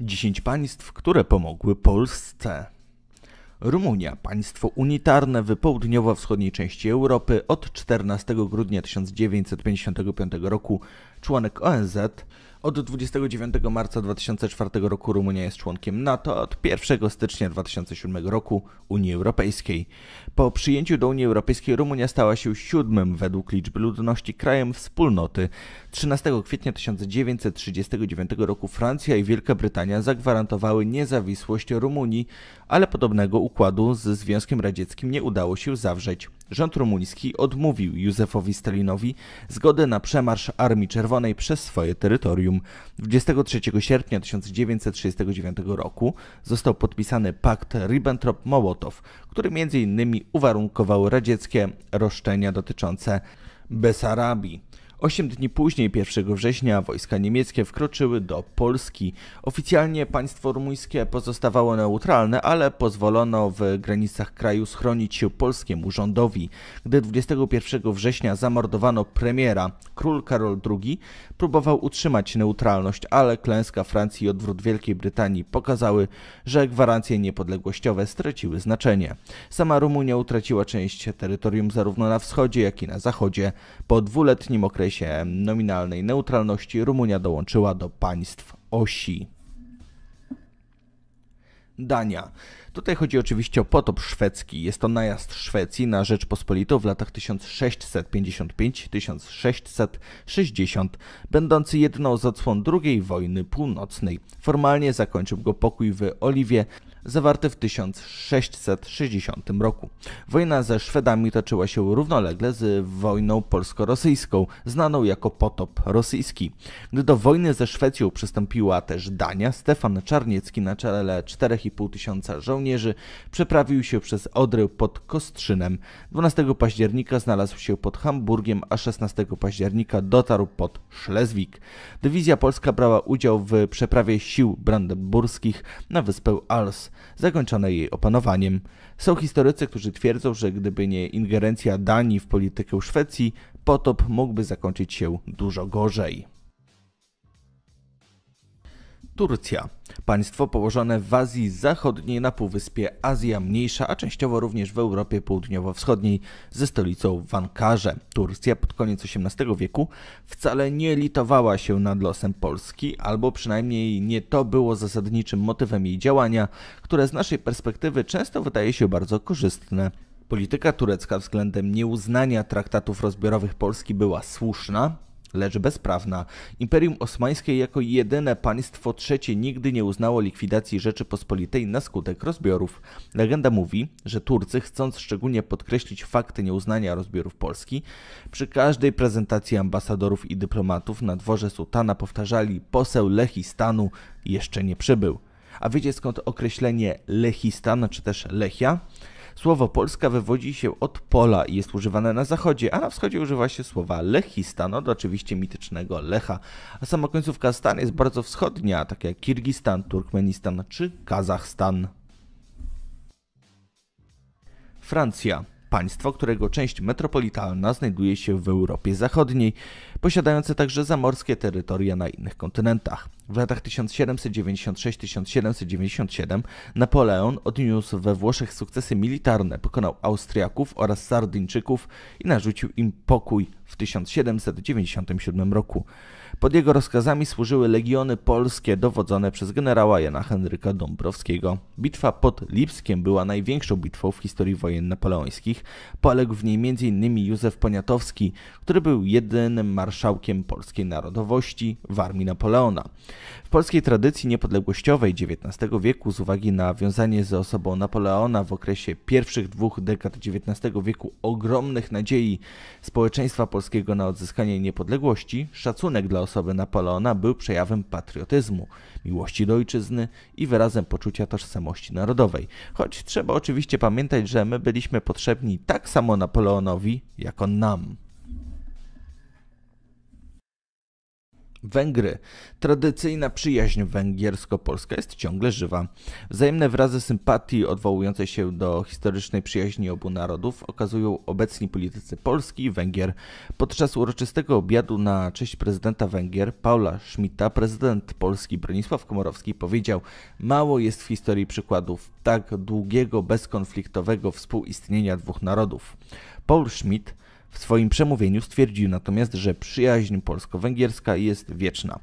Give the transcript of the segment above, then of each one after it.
10 państw, które pomogły Polsce. Rumunia, państwo unitarne w południowo-wschodniej części Europy, od 14 grudnia 1955 roku członek ONZ, od 29 marca 2004 roku Rumunia jest członkiem NATO, od 1 stycznia 2007 roku Unii Europejskiej. Po przyjęciu do Unii Europejskiej Rumunia stała się siódmym według liczby ludności krajem wspólnoty. 13 kwietnia 1939 roku Francja i Wielka Brytania zagwarantowały niezawisłość Rumunii, ale podobnego układu z Związkiem Radzieckim nie udało się zawrzeć. Rząd rumuński odmówił Józefowi Stalinowi zgody na przemarsz Armii Czerwonej przez swoje terytorium. 23 sierpnia 1939 roku został podpisany pakt Ribbentrop-Mołotow, który m.in. uwarunkował radzieckie roszczenia dotyczące Besarabii. Osiem dni później, 1 września, wojska niemieckie wkroczyły do Polski. Oficjalnie państwo rumuńskie pozostawało neutralne, ale pozwolono w granicach kraju schronić się polskiemu rządowi. Gdy 21 września zamordowano premiera, król Karol II próbował utrzymać neutralność, ale klęska Francji i odwrót Wielkiej Brytanii pokazały, że gwarancje niepodległościowe straciły znaczenie. Sama Rumunia utraciła część terytorium zarówno na wschodzie, jak i na zachodzie. Po dwuletnim okresie zakresie nominalnej neutralności Rumunia dołączyła do państw osi. Dania. Tutaj chodzi oczywiście o potop szwedzki. Jest to najazd Szwecji na Rzeczpospolitą w latach 1655-1660, będący jedną z odsłon II wojny północnej. Formalnie zakończył go pokój w Oliwie zawarty w 1660 roku. Wojna ze Szwedami toczyła się równolegle z wojną polsko-rosyjską, znaną jako potop rosyjski. Gdy do wojny ze Szwecją przystąpiła też Dania, Stefan Czarniecki na czele 4,5 tysiąca żołnierzy przeprawił się przez Odrę pod Kostrzynem. 12 października znalazł się pod Hamburgiem, a 16 października dotarł pod Szlezwik. Dywizja polska brała udział w przeprawie sił brandenburskich na wyspę Als zakończone jej opanowaniem. Są historycy, którzy twierdzą, że gdyby nie ingerencja Danii w politykę Szwecji, potop mógłby zakończyć się dużo gorzej. Turcja. Państwo położone w Azji Zachodniej na Półwyspie Azja Mniejsza, a częściowo również w Europie Południowo-Wschodniej ze stolicą w Ankarze. Turcja pod koniec XVIII wieku wcale nie litowała się nad losem Polski, albo przynajmniej nie to było zasadniczym motywem jej działania, które z naszej perspektywy często wydaje się bardzo korzystne. Polityka turecka względem nieuznania traktatów rozbiorowych Polski była słuszna, lecz bezprawna. Imperium Osmańskie jako jedyne państwo trzecie nigdy nie uznało likwidacji Rzeczypospolitej na skutek rozbiorów. Legenda mówi, że Turcy, chcąc szczególnie podkreślić fakty nieuznania rozbiorów Polski, przy każdej prezentacji ambasadorów i dyplomatów na dworze sułtana powtarzali poseł Lechistanu jeszcze nie przybył. A wiecie skąd określenie Lechistan czy też Lechia? Słowo Polska wywodzi się od pola i jest używane na zachodzie, a na wschodzie używa się słowa lechista, no do oczywiście mitycznego lecha. A sama końcówka stan jest bardzo wschodnia, tak jak Kirgistan, Turkmenistan czy Kazachstan. Francja. Państwo, którego część metropolitalna znajduje się w Europie Zachodniej posiadające także zamorskie terytoria na innych kontynentach. W latach 1796-1797 Napoleon odniósł we Włoszech sukcesy militarne, pokonał Austriaków oraz Sardyńczyków i narzucił im pokój w 1797 roku. Pod jego rozkazami służyły legiony polskie dowodzone przez generała Jana Henryka Dąbrowskiego. Bitwa pod Lipskiem była największą bitwą w historii wojen napoleońskich. Poległ w niej m.in. Józef Poniatowski, który był jedynym marszałkiem polskiej narodowości w armii Napoleona. W polskiej tradycji niepodległościowej XIX wieku z uwagi na wiązanie ze osobą Napoleona w okresie pierwszych dwóch dekad XIX wieku ogromnych nadziei społeczeństwa polskiego na odzyskanie niepodległości, szacunek dla osoby Napoleona był przejawem patriotyzmu, miłości do ojczyzny i wyrazem poczucia tożsamości narodowej. Choć trzeba oczywiście pamiętać, że my byliśmy potrzebni tak samo Napoleonowi, jak on nam. Węgry. Tradycyjna przyjaźń węgiersko-polska jest ciągle żywa. Wzajemne wrazy sympatii odwołujące się do historycznej przyjaźni obu narodów okazują obecni politycy Polski i Węgier. Podczas uroczystego obiadu na cześć prezydenta Węgier Paula Schmidta prezydent Polski Bronisław Komorowski powiedział: Mało jest w historii przykładów tak długiego, bezkonfliktowego współistnienia dwóch narodów. Paul Schmidt w swoim przemówieniu stwierdził natomiast, że przyjaźń polsko-węgierska jest wieczna.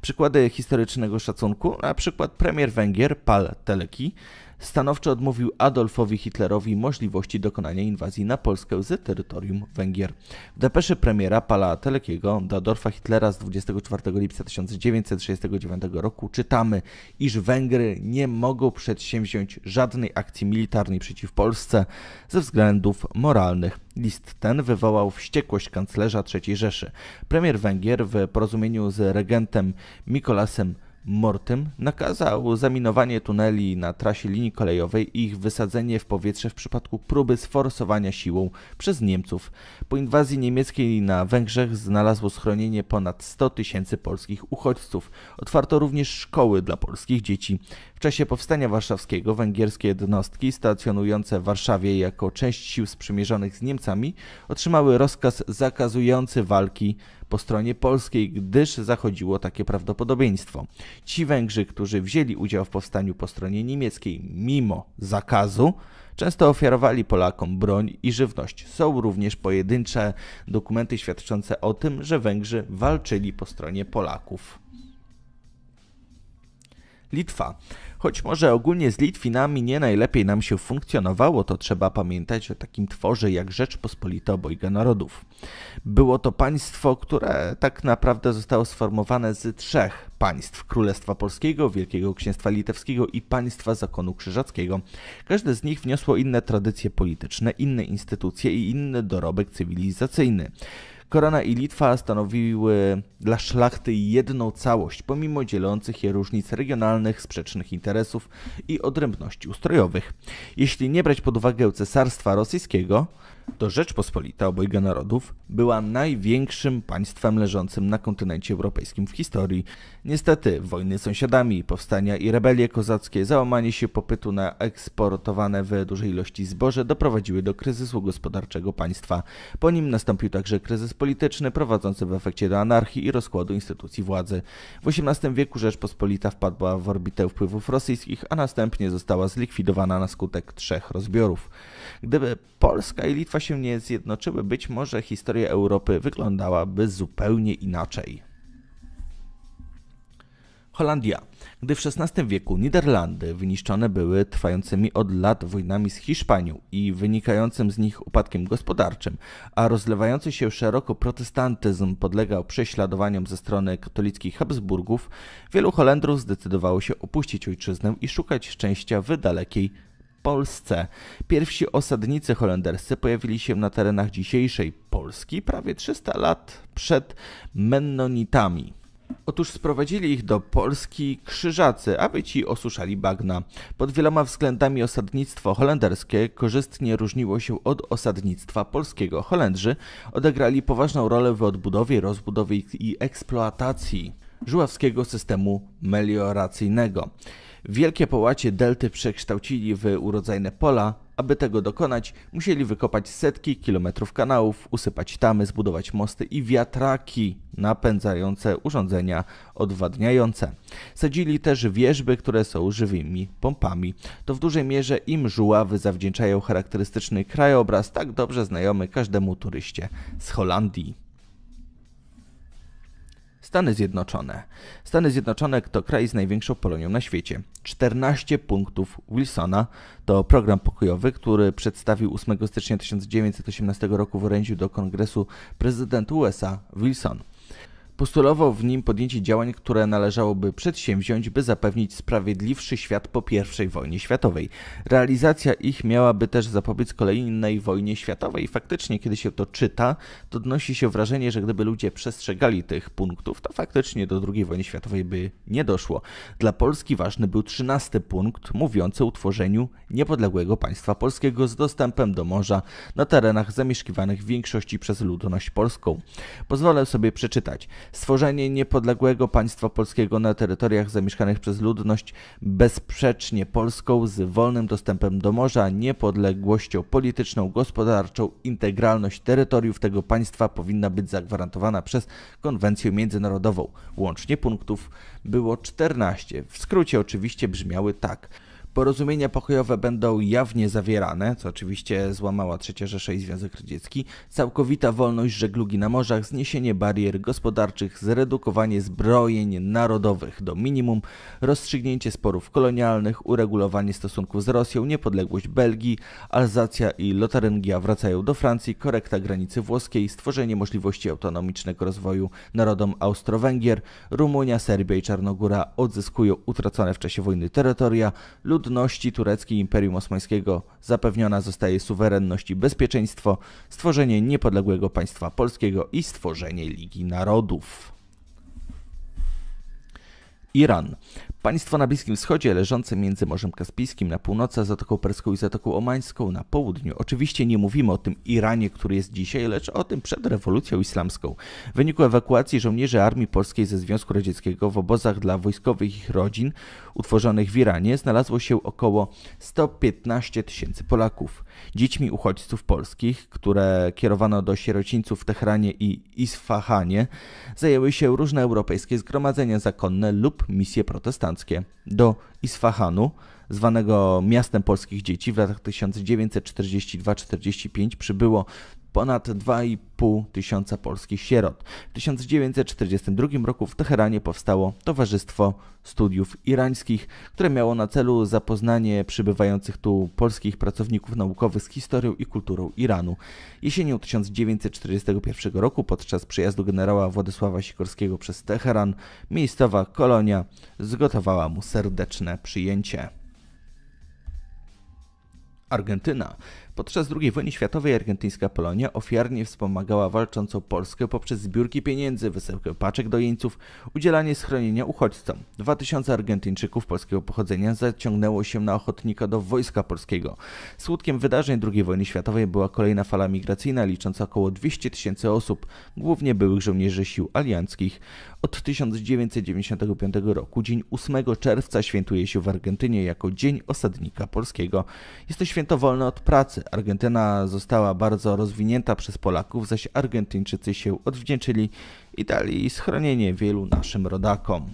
Przykłady historycznego szacunku, na przykład premier Węgier Pal Teleki, stanowczo odmówił Adolfowi Hitlerowi możliwości dokonania inwazji na Polskę z terytorium Węgier. W depeszy premiera Pala Telekiego do Adolfa Hitlera z 24 lipca 1969 roku czytamy, iż Węgry nie mogą przedsięwziąć żadnej akcji militarnej przeciw Polsce ze względów moralnych. List ten wywołał wściekłość kanclerza III Rzeszy. Premier Węgier w porozumieniu z regentem Mikolasem Mortym nakazał zaminowanie tuneli na trasie linii kolejowej i ich wysadzenie w powietrze w przypadku próby sforsowania siłą przez Niemców. Po inwazji niemieckiej na Węgrzech znalazło schronienie ponad 100 tysięcy polskich uchodźców. Otwarto również szkoły dla polskich dzieci. W czasie powstania warszawskiego węgierskie jednostki stacjonujące w Warszawie jako część sił sprzymierzonych z Niemcami otrzymały rozkaz zakazujący walki po stronie polskiej, gdyż zachodziło takie prawdopodobieństwo. Ci Węgrzy, którzy wzięli udział w powstaniu po stronie niemieckiej mimo zakazu, często ofiarowali Polakom broń i żywność. Są również pojedyncze dokumenty świadczące o tym, że Węgrzy walczyli po stronie Polaków. Litwa. Choć może ogólnie z Litwinami nie najlepiej nam się funkcjonowało, to trzeba pamiętać o takim tworze jak Rzeczpospolita Obojga Narodów. Było to państwo, które tak naprawdę zostało sformowane z trzech państw Królestwa Polskiego, Wielkiego Księstwa Litewskiego i państwa Zakonu Krzyżackiego. Każde z nich wniosło inne tradycje polityczne, inne instytucje i inny dorobek cywilizacyjny. Korana i Litwa stanowiły dla szlachty jedną całość, pomimo dzielących je różnic regionalnych, sprzecznych interesów i odrębności ustrojowych. Jeśli nie brać pod uwagę cesarstwa rosyjskiego, to Rzeczpospolita obojga narodów była największym państwem leżącym na kontynencie europejskim w historii. Niestety wojny z sąsiadami, powstania i rebelie kozackie, załamanie się popytu na eksportowane w dużej ilości zboże doprowadziły do kryzysu gospodarczego państwa. Po nim nastąpił także kryzys polityczny prowadzący w efekcie do anarchii i rozkładu instytucji władzy. W XVIII wieku Rzeczpospolita wpadła w orbitę wpływów rosyjskich, a następnie została zlikwidowana na skutek trzech rozbiorów. Gdyby Polska i Litwa państwa się nie zjednoczyły, być może historia Europy wyglądałaby zupełnie inaczej. Holandia. Gdy w XVI wieku Niderlandy wyniszczone były trwającymi od lat wojnami z Hiszpanią i wynikającym z nich upadkiem gospodarczym, a rozlewający się szeroko protestantyzm podlegał prześladowaniom ze strony katolickich Habsburgów, wielu Holendrów zdecydowało się opuścić ojczyznę i szukać szczęścia w dalekiej Polsce. Pierwsi osadnicy holenderscy pojawili się na terenach dzisiejszej Polski prawie 300 lat przed Mennonitami. Otóż sprowadzili ich do Polski krzyżacy, aby ci osuszali bagna. Pod wieloma względami osadnictwo holenderskie korzystnie różniło się od osadnictwa polskiego. Holendrzy odegrali poważną rolę w odbudowie, rozbudowie i eksploatacji żuławskiego systemu melioracyjnego. Wielkie połacie delty przekształcili w urodzajne pola. Aby tego dokonać, musieli wykopać setki kilometrów kanałów, usypać tamy, zbudować mosty i wiatraki napędzające urządzenia odwadniające. Sadzili też wieżby, które są żywymi pompami. To w dużej mierze im żuławy zawdzięczają charakterystyczny krajobraz tak dobrze znajomy każdemu turyście z Holandii. Stany Zjednoczone. Stany Zjednoczone to kraj z największą polonią na świecie. 14 punktów Wilsona to program pokojowy, który przedstawił 8 stycznia 1918 roku w orędziu do Kongresu prezydent USA Wilson. Postulował w nim podjęcie działań, które należałoby przedsięwziąć, by zapewnić sprawiedliwszy świat po I wojnie światowej. Realizacja ich miałaby też zapobiec kolejnej wojnie światowej. faktycznie, kiedy się to czyta, to odnosi się wrażenie, że gdyby ludzie przestrzegali tych punktów, to faktycznie do II wojny światowej by nie doszło. Dla Polski ważny był 13 punkt mówiący o utworzeniu niepodległego państwa polskiego z dostępem do morza na terenach zamieszkiwanych w większości przez ludność polską. Pozwolę sobie przeczytać. Stworzenie niepodległego państwa polskiego na terytoriach zamieszkanych przez ludność bezsprzecznie polską z wolnym dostępem do morza, niepodległością polityczną, gospodarczą, integralność terytoriów tego państwa powinna być zagwarantowana przez konwencję międzynarodową. Łącznie punktów było 14. W skrócie oczywiście brzmiały tak. Porozumienia pokojowe będą jawnie zawierane, co oczywiście złamała III Rzesza i Związek Radziecki, całkowita wolność żeglugi na morzach, zniesienie barier gospodarczych, zredukowanie zbrojeń narodowych do minimum, rozstrzygnięcie sporów kolonialnych, uregulowanie stosunków z Rosją, niepodległość Belgii, Alzacja i Lotaryngia wracają do Francji, korekta granicy włoskiej, stworzenie możliwości autonomicznego rozwoju narodom Austro-Węgier, Rumunia, Serbia i Czarnogóra odzyskują utracone w czasie wojny terytoria, lud ludności tureckiej Imperium Osmańskiego zapewniona zostaje suwerenność i bezpieczeństwo, stworzenie niepodległego państwa polskiego i stworzenie Ligi Narodów. Iran. Państwo na Bliskim Wschodzie, leżące między Morzem Kaspijskim na północy, Zatoką Perską i Zatoką Omańską na południu. Oczywiście nie mówimy o tym Iranie, który jest dzisiaj, lecz o tym przed rewolucją islamską. W wyniku ewakuacji żołnierzy Armii Polskiej ze Związku Radzieckiego w obozach dla wojskowych ich rodzin utworzonych w Iranie znalazło się około 115 tysięcy Polaków. Dziećmi uchodźców polskich, które kierowano do sierocińców w Teheranie i Isfahanie, zajęły się różne europejskie zgromadzenia zakonne lub misje protestantów do Isfahanu, zwanego miastem polskich dzieci. W latach 1942-45 przybyło ponad 2,5 tysiąca polskich sierot. W 1942 roku w Teheranie powstało Towarzystwo Studiów Irańskich, które miało na celu zapoznanie przybywających tu polskich pracowników naukowych z historią i kulturą Iranu. Jesienią 1941 roku podczas przyjazdu generała Władysława Sikorskiego przez Teheran miejscowa kolonia zgotowała mu serdeczne przyjęcie. Argentyna. Podczas II wojny światowej argentyńska Polonia ofiarnie wspomagała walczącą Polskę poprzez zbiórki pieniędzy, wysyłkę paczek do jeńców, udzielanie schronienia uchodźcom. 2000 Argentyńczyków polskiego pochodzenia zaciągnęło się na ochotnika do Wojska Polskiego. Słudkiem wydarzeń II wojny światowej była kolejna fala migracyjna licząca około 200 tysięcy osób, głównie byłych żołnierzy sił alianckich. Od 1995 roku dzień 8 czerwca świętuje się w Argentynie jako Dzień Osadnika Polskiego. Jest to święto wolne od pracy, Argentyna została bardzo rozwinięta przez Polaków, zaś Argentyńczycy się odwdzięczyli i dali schronienie wielu naszym rodakom.